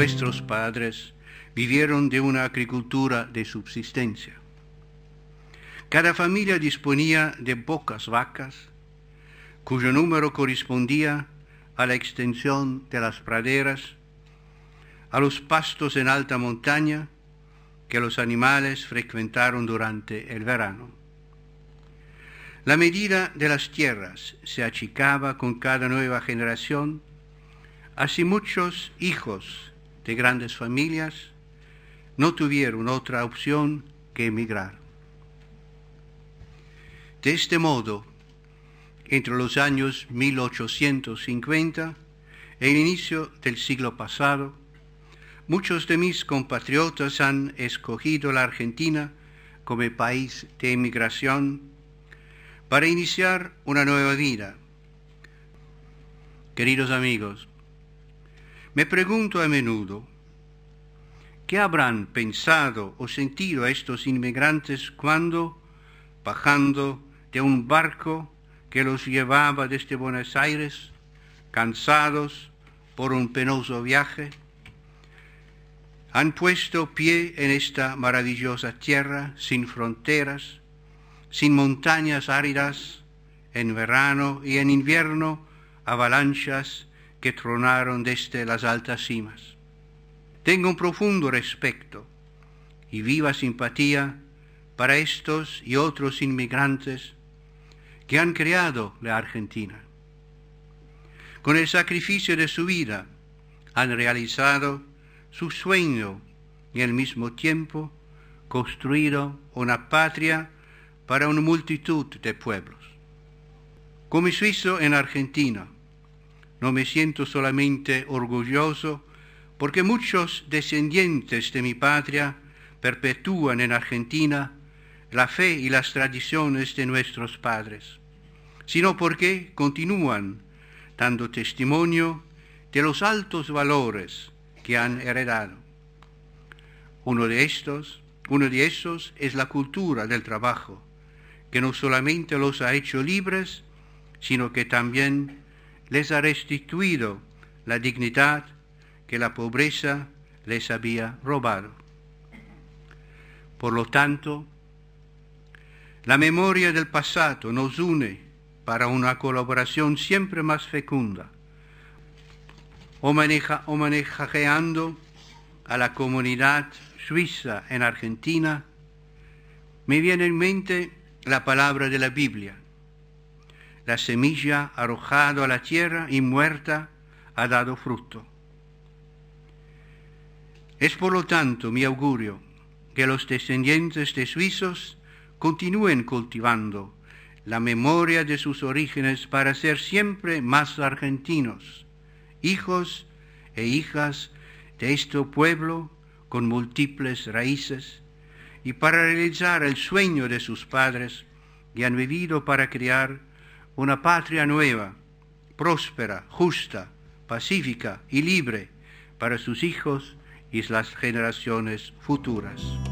Nuestros padres vivieron de una agricultura de subsistencia. Cada familia disponía de pocas vacas, cuyo número correspondía a la extensión de las praderas, a los pastos en alta montaña que los animales frecuentaron durante el verano. La medida de las tierras se achicaba con cada nueva generación, así muchos hijos de grandes familias, no tuvieron otra opción que emigrar. De este modo, entre los años 1850 e el inicio del siglo pasado, muchos de mis compatriotas han escogido la Argentina como país de emigración para iniciar una nueva vida. Queridos amigos, me pregunto a menudo, ¿qué habrán pensado o sentido estos inmigrantes cuando, bajando de un barco que los llevaba desde Buenos Aires, cansados por un penoso viaje, han puesto pie en esta maravillosa tierra sin fronteras, sin montañas áridas, en verano y en invierno avalanchas que tronaron desde las altas cimas. Tengo un profundo respeto y viva simpatía para estos y otros inmigrantes que han creado la Argentina. Con el sacrificio de su vida han realizado su sueño y al mismo tiempo construido una patria para una multitud de pueblos. Como suizo en Argentina, no me siento solamente orgulloso porque muchos descendientes de mi patria perpetúan en Argentina la fe y las tradiciones de nuestros padres, sino porque continúan dando testimonio de los altos valores que han heredado. Uno de estos, uno de esos es la cultura del trabajo, que no solamente los ha hecho libres, sino que también les ha restituido la dignidad que la pobreza les había robado. Por lo tanto, la memoria del pasado nos une para una colaboración siempre más fecunda, homenajeando a la comunidad suiza en Argentina, me viene en mente la palabra de la Biblia, la semilla arrojada a la tierra y muerta ha dado fruto. Es por lo tanto mi augurio que los descendientes de suizos continúen cultivando la memoria de sus orígenes para ser siempre más argentinos, hijos e hijas de este pueblo con múltiples raíces, y para realizar el sueño de sus padres que han vivido para criar una patria nueva, próspera, justa, pacífica y libre para sus hijos y las generaciones futuras.